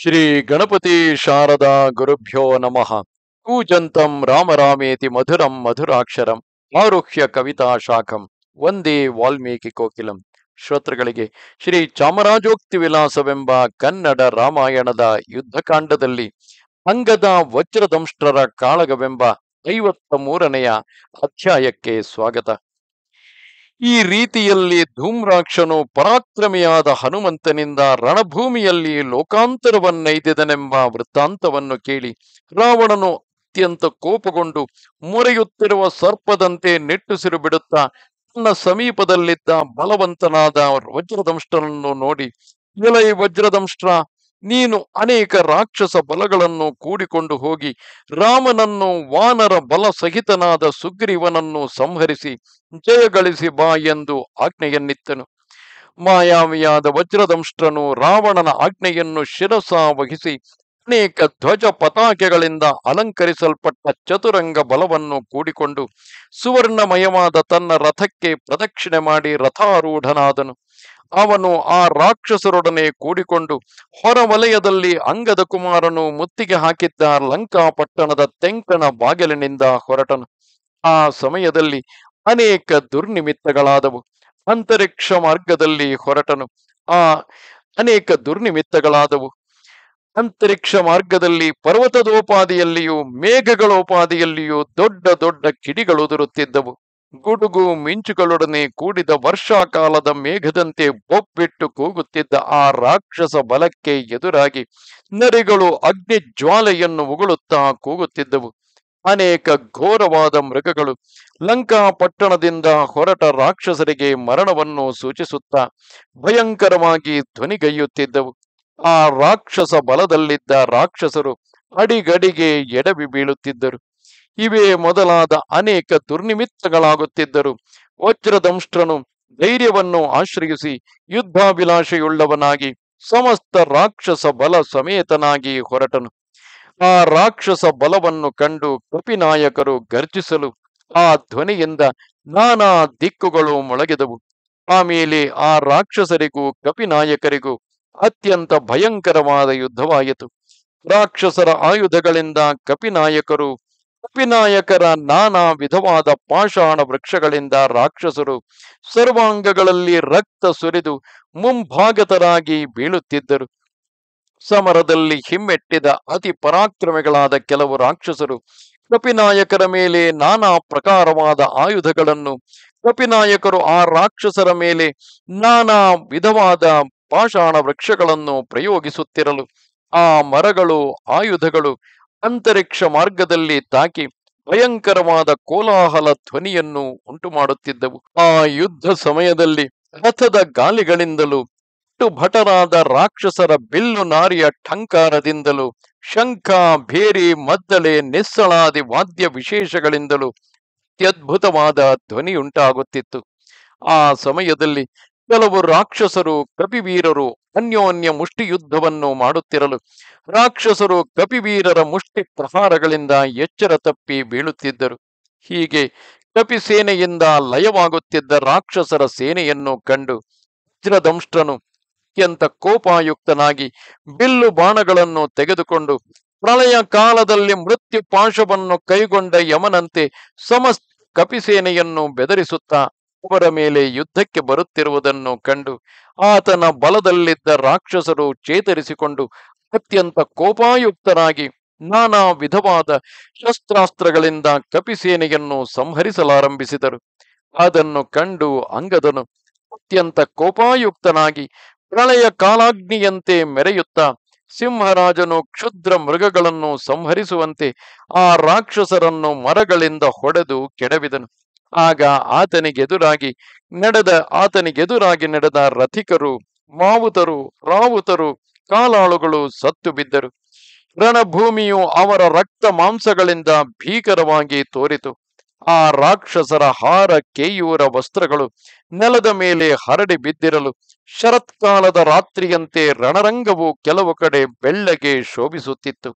ಶ್ರೀ ಗಣಪತಿ ಶಾರದಾ ಗುರುಭ್ಯೋ ನಮಃ ಕೂಜಂತಂ ರಾಮರಾಮೇತಿ ಮಧುರಂ ಮಧುರಾಕ್ಷರಂ ಆರುಹ್ಯ ಕವಿತಾ ಶಾಖಂ ಒಂದೇ ವಾಲ್ಮೀಕಿ ಕೋಕಿಲಂ ಶ್ರೋತೃಗಳಿಗೆ ಶ್ರೀ ಚಾಮರಾಜೋಕ್ತಿ ವಿಲಾಸವೆಂಬ ಕನ್ನಡ ರಾಮಾಯಣದ ಯುದ್ಧಕಾಂಡದಲ್ಲಿ ಅಂಗದ ವಜ್ರದಂಷ್ಟ್ರರ ಕಾಳಗವೆಂಬ ಐವತ್ತ ಮೂರನೆಯ ಅಧ್ಯಾಯಕ್ಕೆ ಸ್ವಾಗತ ಈ ರೀತಿಯಲ್ಲಿ ಧೂಮ್ರಾಕ್ಷನು ಪರಾಕ್ರಮಿಯಾದ ಹನುಮಂತನಿಂದ ರಣಭೂಮಿಯಲ್ಲಿ ಲೋಕಾಂತರವನ್ನೈದಿದನೆಂಬ ವೃತ್ತಾಂತವನ್ನು ಕೇಳಿ ರಾವಣನು ಅತ್ಯಂತ ಕೋಪಗೊಂಡು ಮೊರೆಯುತ್ತಿರುವ ಸರ್ಪದಂತೆ ನೆಟ್ಟುಸಿರು ಬಿಡುತ್ತಾ ತನ್ನ ಸಮೀಪದಲ್ಲಿದ್ದ ಬಲವಂತನಾದ ವಜ್ರದಂಷ್ಟನನ್ನು ನೋಡಿ ಎಲೈ ವಜ್ರದಂಷ್ಟ್ರ ನೀನು ಅನೇಕ ರಾಕ್ಷಸ ಬಲಗಳನ್ನು ಕೂಡಿಕೊಂಡು ಹೋಗಿ ರಾಮನನ್ನು ವಾನರ ಬಲ ಸಹಿತನಾದ ಸುಗ್ರೀವನನ್ನು ಸಂಹರಿಸಿ ಜಯಗಳಿಸಿ ಬಾ ಎಂದು ಆಜ್ಞೆಯನ್ನಿತ್ತನು ಮಾಯಾವಿಯಾದ ವಜ್ರದಂಷ್ಟ್ರನು ರಾವಣನ ಆಜ್ಞೆಯನ್ನು ಶಿರಸ ವಹಿಸಿ ಅನೇಕ ಧ್ವಜ ಪತಾಕೆಗಳಿಂದ ಅಲಂಕರಿಸಲ್ಪಟ್ಟ ಚತುರಂಗ ಬಲವನ್ನು ಕೂಡಿಕೊಂಡು ಸುವರ್ಣಮಯವಾದ ತನ್ನ ರಥಕ್ಕೆ ಪ್ರದಕ್ಷಿಣೆ ಮಾಡಿ ರಥಾರೂಢನಾದನು ಅವನು ಆ ರಾಕ್ಷಸರೊಡನೆ ಕೂಡಿಕೊಂಡು ಹೊರವಲಯದಲ್ಲಿ ಅಂಗದ ಕುಮಾರನು ಮುತ್ತಿಗೆ ಹಾಕಿದ್ದ ಲಂಕಾ ಪಟ್ಟಣದ ತೆಂಕಣ ಬಾಗಿಲಿನಿಂದ ಹೊರಟನು ಆ ಸಮಯದಲ್ಲಿ ಅನೇಕ ದುರ್ನಿಮಿತ್ತಗಳಾದವು ಅಂತರಿಕ್ಷ ಮಾರ್ಗದಲ್ಲಿ ಹೊರಟನು ಆ ಅನೇಕ ದುರ್ನಿಮಿತ್ತಗಳಾದವು ಅಂತರಿಕ್ಷ ಮಾರ್ಗದಲ್ಲಿ ಪರ್ವತದೋಪಾದಿಯಲ್ಲಿಯೂ ಮೇಘಗಳೋಪಾದಿಯಲ್ಲಿಯೂ ದೊಡ್ಡ ದೊಡ್ಡ ಕಿಡಿಗಳು ಉದುರುತ್ತಿದ್ದವು ಗುಡುಗು ಮಿಂಚುಗಳೊಡನೆ ಕೂಡಿದ ವರ್ಷಾಕಾಲದ ಮೇಘದಂತೆ ಬೊಬ್ಬಿಟ್ಟು ಕೂಗುತ್ತಿದ್ದ ಆ ರಾಕ್ಷಸ ಬಲಕ್ಕೆ ಎದುರಾಗಿ ನರಿಗಳು ಅಗ್ನಿ ಜ್ವಾಲೆಯನ್ನು ಉಗುಳುತ್ತಾ ಕೂಗುತ್ತಿದ್ದವು ಅನೇಕ ಘೋರವಾದ ಮೃಗಗಳು ಲಂಕಾ ಪಟ್ಟಣದಿಂದ ಹೊರಟ ರಾಕ್ಷಸರಿಗೆ ಮರಣವನ್ನು ಸೂಚಿಸುತ್ತಾ ಭಯಂಕರವಾಗಿ ಧ್ವನಿಗೈಯುತ್ತಿದ್ದವು ಆ ರಾಕ್ಷಸ ಬಲದಲ್ಲಿದ್ದ ರಾಕ್ಷಸರು ಅಡಿಗಡಿಗೆ ಎಡವಿ ಬೀಳುತ್ತಿದ್ದರು ಇವೇ ಮೊದಲಾದ ಅನೇಕ ದುರ್ನಿಮಿತ್ತಗಳಾಗುತ್ತಿದ್ದರು ವಜ್ರದಂಷ್ಟ್ರನು ಧೈರ್ಯವನ್ನು ಆಶ್ರಯಿಸಿ ಯುದ್ಧಾಭಿಲಾಷೆಯುಳ್ಳವನಾಗಿ ಸಮಸ್ತ ರಾಕ್ಷಸ ಬಲ ಸಮೇತನಾಗಿ ಹೊರಟನು ಆ ರಾಕ್ಷಸ ಬಲವನ್ನು ಕಂಡು ಕಪಿನಾಯಕರು ಗರ್ಜಿಸಲು ಆ ಧ್ವನಿಯಿಂದ ನಾನಾ ದಿಕ್ಕುಗಳು ಮೊಳಗಿದವು ಆಮೇಲೆ ಆ ರಾಕ್ಷಸರಿಗೂ ಕಪಿನಾಯಕರಿಗೂ ಅತ್ಯಂತ ಭಯಂಕರವಾದ ಯುದ್ಧವಾಯಿತು ರಾಕ್ಷಸರ ಆಯುಧಗಳಿಂದ ಕಪಿನಾಯಕರು ವಿನಾಯಕರ ನಾನಾ ವಿಧವಾದ ಪಾಷಾಣ ವೃಕ್ಷಗಳಿಂದ ರಾಕ್ಷಸರು ಸರ್ವಾಂಗಗಳಲ್ಲಿ ರಕ್ತ ಸುರಿದು ಮುಂಭಾಗತರಾಗಿ ಬೀಳುತ್ತಿದ್ದರು ಸಮರದಲ್ಲಿ ಹಿಮ್ಮೆಟ್ಟಿದ ಅತಿ ಪರಾಕ್ರಮಿಗಳಾದ ಕೆಲವು ರಾಕ್ಷಸರು ಕಪಿನಾಯಕರ ಮೇಲೆ ನಾನಾ ಪ್ರಕಾರವಾದ ಆಯುಧಗಳನ್ನು ಕಪಿನಾಯಕರು ಆ ರಾಕ್ಷಸರ ಮೇಲೆ ನಾನಾ ವಿಧವಾದ ಪಾಷಾಣ ವೃಕ್ಷಗಳನ್ನು ಪ್ರಯೋಗಿಸುತ್ತಿರಲು ಆ ಮರಗಳು ಆಯುಧಗಳು ಅಂತರಿಕ್ಷ ಮಾರ್ಗದಲ್ಲಿ ತಾಕಿ ಭಯಂಕರವಾದ ಕೋಲಾಹಲ ಧ್ವನಿಯನ್ನು ಉಂಟು ಮಾಡುತ್ತಿದ್ದವು ಆ ಯುದ್ಧ ಸಮಯದಲ್ಲಿ ರಥದ ಗಾಲಿಗಳಿಂದಲೂ ಭಟರಾದ ರಾಕ್ಷಸರ ಬಿಲ್ಲು ನಾರಿಯ ಠಂಕಾರದಿಂದಲೂ ಶಂಖ ಭೇರಿ ಮದ್ದಳೆ ನೆಸ್ಸಳಾದಿ ವಾದ್ಯ ವಿಶೇಷಗಳಿಂದಲೂ ಅತ್ಯದ್ಭುತವಾದ ಧ್ವನಿ ಉಂಟಾಗುತ್ತಿತ್ತು ಆ ಸಮಯದಲ್ಲಿ ಕೆಲವು ರಾಕ್ಷಸರು ಕಪಿವೀರರು ಅನ್ಯೋನ್ಯ ಮುಷ್ಟಿ ಯುದ್ಧವನ್ನು ಮಾಡುತ್ತಿರಲು ರಾಕ್ಷಸರು ಕಪಿವೀರರ ಮುಷ್ಟಿ ಪ್ರಹಾರಗಳಿಂದ ಎಚ್ಚರ ತಪ್ಪಿ ಬೀಳುತ್ತಿದ್ದರು ಹೀಗೆ ಕಪಿ ಸೇನೆಯಿಂದ ಲಯವಾಗುತ್ತಿದ್ದ ರಾಕ್ಷಸರ ಸೇನೆಯನ್ನು ಕಂಡು ವಜ್ರದಂಷ್ಟ್ರನು ಅತ್ಯಂತ ಕೋಪಾಯುಕ್ತನಾಗಿ ಬಿಲ್ಲು ಬಾಣಗಳನ್ನು ತೆಗೆದುಕೊಂಡು ಪ್ರಳಯ ಕಾಲದಲ್ಲಿ ಮೃತ್ಯು ಪಾಶವನ್ನು ಕೈಗೊಂಡ ಯಮನಂತೆ ಸಮಸ್ತ ಕಪಿಸೇನೆಯನ್ನು ಬೆದರಿಸುತ್ತಾ ಅವರ ಮೇಲೆ ಯುದ್ಧಕ್ಕೆ ಬರುತ್ತಿರುವುದನ್ನು ಕಂಡು ಆತನ ಬಲದಲ್ಲಿದ್ದ ರಾಕ್ಷಸರು ಚೇತರಿಸಿಕೊಂಡು ಅತ್ಯಂತ ಕೋಪಾಯುಕ್ತರಾಗಿ ನಾನಾ ವಿಧವಾದ ಶಸ್ತ್ರಾಸ್ತ್ರಗಳಿಂದ ಕಪಿಸೇನೆಯನ್ನು ಸಂಹರಿಸಲಾರಂಭಿಸಿದರು ಅದನ್ನು ಕಂಡು ಅಂಗದನು ಅತ್ಯಂತ ಕೋಪಾಯುಕ್ತನಾಗಿ ಪ್ರಳಯ ಕಾಲಾಗ್ನಿಯಂತೆ ಮೆರೆಯುತ್ತಾ ಸಿಂಹರಾಜನು ಕ್ಷುದ್ರ ಮೃಗಗಳನ್ನು ಸಂಹರಿಸುವಂತೆ ಆ ರಾಕ್ಷಸರನ್ನು ಮರಗಳಿಂದ ಹೊಡೆದು ಕೆಡವಿದನು ಆಗ ಆತನಿಗೆದುರಾಗಿ ನಡೆದ ಆತನಿಗೆದುರಾಗಿ ನಡೆದ ರಥಿಕರು ಮಾವುತರು ರಾವುತರು ಕಾಲಾಳುಗಳು ಸತ್ತು ಬಿದ್ದರು ರಣಭೂಮಿಯು ಅವರ ರಕ್ತ ಮಾಂಸಗಳಿಂದ ಭೀಕರವಾಗಿ ತೋರಿತು ಆ ರಾಕ್ಷಸರ ಹಾರ ಕೇಯೂರ ವಸ್ತ್ರಗಳು ನೆಲದ ಮೇಲೆ ಹರಡಿ ಬಿದ್ದಿರಲು ಶರತ್ಕಾಲದ ರಾತ್ರಿಯಂತೆ ರಣರಂಗವು ಕೆಲವು ಕಡೆ ಬೆಳ್ಳಗೆ ಶೋಭಿಸುತ್ತಿತ್ತು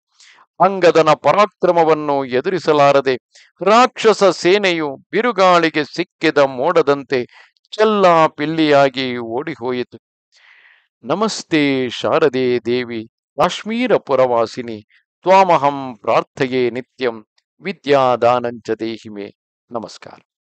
ಅಂಗದನ ಪರಾಕ್ರಮವನ್ನು ಎದುರಿಸಲಾರದೆ ರಾಕ್ಷಸ ಸೇನೆಯು ಬಿರುಗಾಳಿಗೆ ಸಿಕ್ಕಿದ ಮೋಡದಂತೆ ಚೆಲ್ಲಾ ಪಿಲ್ಲಿಯಾಗಿ ಓಡಿಹೋಯಿತು ನಮಸ್ತೆ ಶಾರದೆ ದೇವಿ ಕಾಶ್ಮೀರ ಪುರವಾಸಿನಿ ತ್ವಾಮಹಂ ಪ್ರಾರ್ಥೆಯೇ ನಿತ್ಯಂ ವಿದ್ಯಾದಾನಂಚ ದೇಹಿಮೆ ನಮಸ್ಕಾರ